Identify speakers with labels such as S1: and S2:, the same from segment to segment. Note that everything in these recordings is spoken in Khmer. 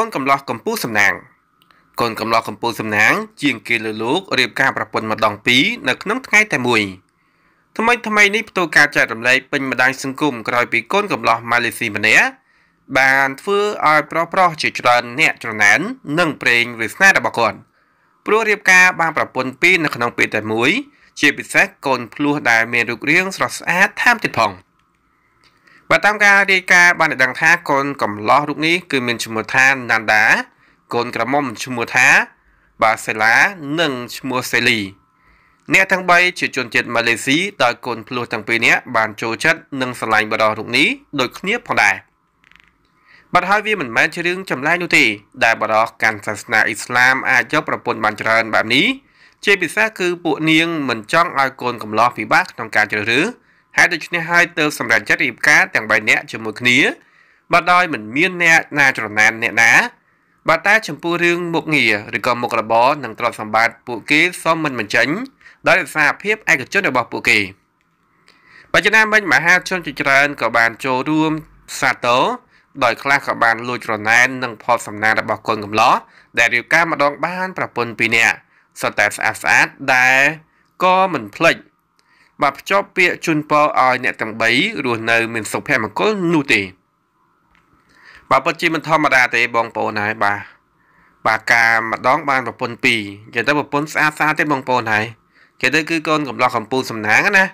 S1: កូនកំឡោះកម្ពុជាសំណាងកូនកំឡោះកម្ពុជាសំណាងជាងគេលើលោករៀបការប្រពន្ធម្ដងពីរនៅក្នុងថ្ងៃតែមួយថ្មីថ្មីនេះផ្ទុយការចែករំលែកពេញបណ្ដាញសង្គមក្រោយពីកូនកំឡោះម៉ាឡេស៊ីម្នាក់បានធ្វើឲ្យប្រុសប្រុសជាច្រើនអ្នកច្រណែននិងប្រេងវាសនារបស់គាត់ព្រោះរៀបការ បានប្រពន្ធពីរនៅក្នុងពេលតែមួយ ជាពិសេសកូនភ្លោះដែលមានរូបរាងស្រស់ស្អាតតាមទៀតផង។បើតាមការរាយការណ៍បានដឹងថាកូនកំឡោះរូបនេះគឺមានឈ្មោះថាណាន់ដាកូនក្រមុំឈ្មោះថាបាសេឡានិងឈ្មោះសេលីអ្នកទាំង3ជាជនជាតិម៉ាឡេស៊ីដោយកូនភ្លោះទាំងពីរនាក់បានចូលចិត្តនិងស្រឡាញ់បរិសុទ្ធរូបនេះដូចគ្នាផងដែរបាត់ហើយវាមិនមែនជារឿងចម្លែកនោះទេដែលបរិសុទ្ធកាន់សាសនាអ៊ីស្លាមអាចយកប្រពន្ធបានច្រើនបែបនេះជាពិសេសគឺពួកនាងមិនចង់ឲ្យកូនកំឡោះពិបាកក្នុងការជ្រើសរើសហេតុដូច្នេះហើយទើបសម្រេចចិត្តរៀបការទាំង3នាក់ជាមួយគ្នាបាទដោយមិនមានអ្នកណាច្រណែនអ្នកណា បាទតែចំពោះរឿងមុខងារឬក៏មុខរបរនិងទ្រព្យសម្បត្តិពួកគេសូមមិនបញ្ចេញដោយសារភាពឯកជនរបស់ពួកគេបច្ចុប្បន្នមិញមហាជនជាច្រើនក៏បានចូលរួមសាទរដោយខ្លះក៏បានលួចរណែននិង ផលសំណាងរបស់កូនកំឡោះដែលរៀបការម្ដងបាន ប្រពន្ធពីរនាក់សុទ្ធតែស្អាតស្អាតដែលក៏មិនភ្លេចបាទភ្ជាប់ពាក្យជូនពរឲ្យអ្នកទាំង3រស់នៅមានសុភមង្គលនោះទេបាទពិតជាមិនធម្មតាទេបងប្អូនហើយបាទបាទការម្ដង បានប្រពន្ធ2និយាយទៅប្រពន្ធស្អាតស្អាតទេបងប្អូនហើយគេទៅគឺកូនកំឡោះកំពូលសំណាងណា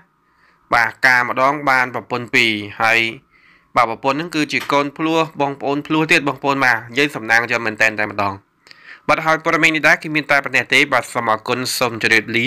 S1: បាទការម្ដងបានប្រពន្ធ2ហើយបាទប្រពន្ធហ្នឹងគឺជាកូនភ្លោះបងប្អូនភ្លោះទៀតបងប្អូនបាទនិយាយសំណាងចាំមែនតែម្ដងបាទហើយព័ត៌មាននេះដែរគឺមានតែប៉ុណ្ណេះទេបាទសូមអរគុណសូមជម្រាបលា